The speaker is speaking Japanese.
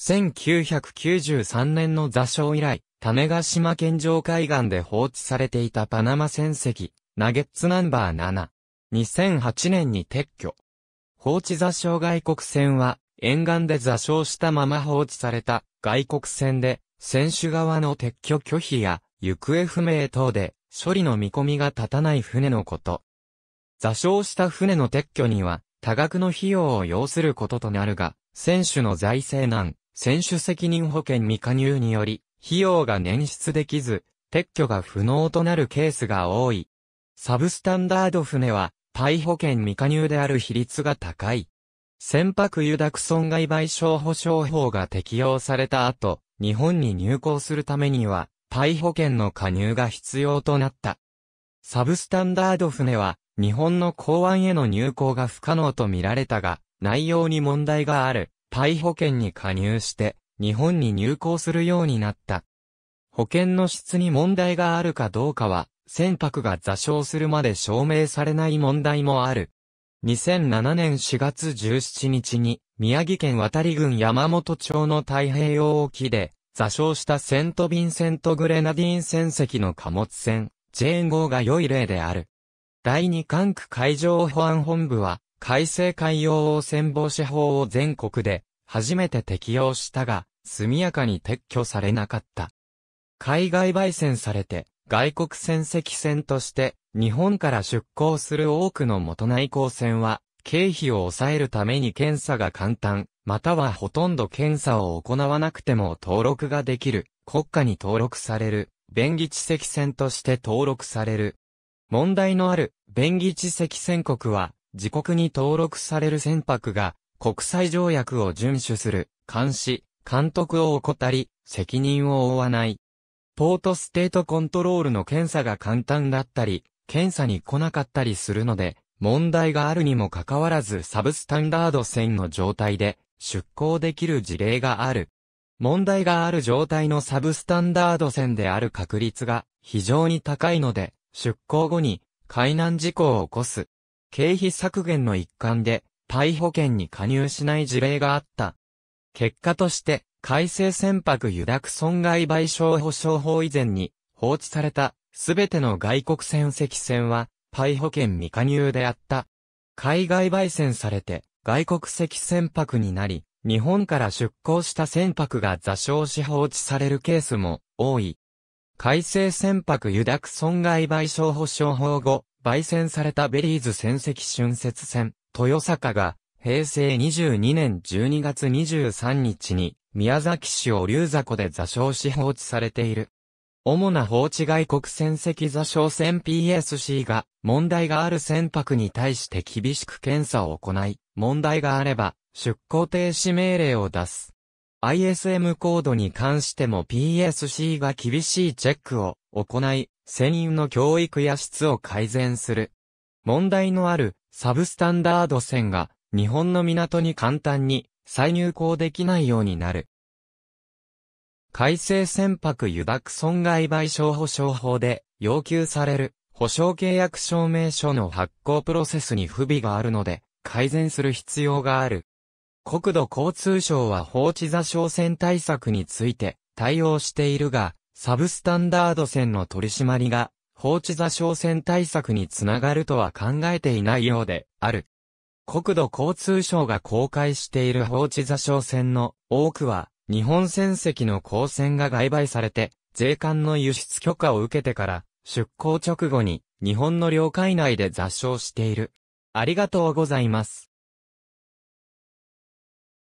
1993年の座礁以来、種ヶ島県上海岸で放置されていたパナマ船籍、ナゲッツナンバー7。2008年に撤去。放置座礁外国船は、沿岸で座礁したまま放置された外国船で、船首側の撤去拒否や、行方不明等で、処理の見込みが立たない船のこと。座礁した船の撤去には、多額の費用を要することとなるが、船首の財政難、選手責任保険未加入により、費用が捻出できず、撤去が不能となるケースが多い。サブスタンダード船は、対保険未加入である比率が高い。船舶油濁損害賠償保障法が適用された後、日本に入港するためには、対保険の加入が必要となった。サブスタンダード船は、日本の港湾への入港が不可能と見られたが、内容に問題がある。パイ保険に加入して、日本に入港するようになった。保険の質に問題があるかどうかは、船舶が座礁するまで証明されない問題もある。2007年4月17日に、宮城県渡郡山本町の太平洋沖で、座礁したセントビンセントグレナディン船籍の貨物船、ジェーン号が良い例である。第二管区海上保安本部は、改正海洋汚染防止法を全国で初めて適用したが、速やかに撤去されなかった。海外焙煎されて、外国船籍船として、日本から出港する多くの元内港船は、経費を抑えるために検査が簡単、またはほとんど検査を行わなくても登録ができる、国家に登録される、便宜地籍船として登録される。問題のある、便宜地籍船国は、自国に登録される船舶が、国際条約を遵守する、監視、監督を怠り、責任を負わない。ポートステートコントロールの検査が簡単だったり、検査に来なかったりするので、問題があるにもかかわらずサブスタンダード船の状態で出港できる事例がある。問題がある状態のサブスタンダード船である確率が非常に高いので、出港後に海難事故を起こす経費削減の一環で、パイ保険に加入しない事例があった。結果として、改正船舶油濁損害賠償保障法以前に放置されたすべての外国船籍船は、パイ保険未加入であった。海外焙煎されて、外国籍船舶になり、日本から出港した船舶が座礁し放置されるケースも多い。改正船舶油濁損害賠償保障法後、焙煎されたベリーズ船籍春節船、豊坂が、平成22年12月23日に、宮崎市を竜座湖で座礁し放置されている。主な放置外国船籍座礁船 PSC が、問題がある船舶に対して厳しく検査を行い、問題があれば、出港停止命令を出す。ISM コードに関しても PSC が厳しいチェックを行い、船員の教育や質を改善する。問題のあるサブスタンダード船が日本の港に簡単に再入港できないようになる。改正船舶油濁損害賠償保障法で要求される保証契約証明書の発行プロセスに不備があるので改善する必要がある。国土交通省は放置座礁船対策について対応しているが、サブスタンダード線の取り締まりが、放置座礁船対策につながるとは考えていないようである。国土交通省が公開している放置座礁船の多くは、日本船籍の港船が外売されて、税関の輸出許可を受けてから、出港直後に日本の領海内で座礁している。ありがとうございます。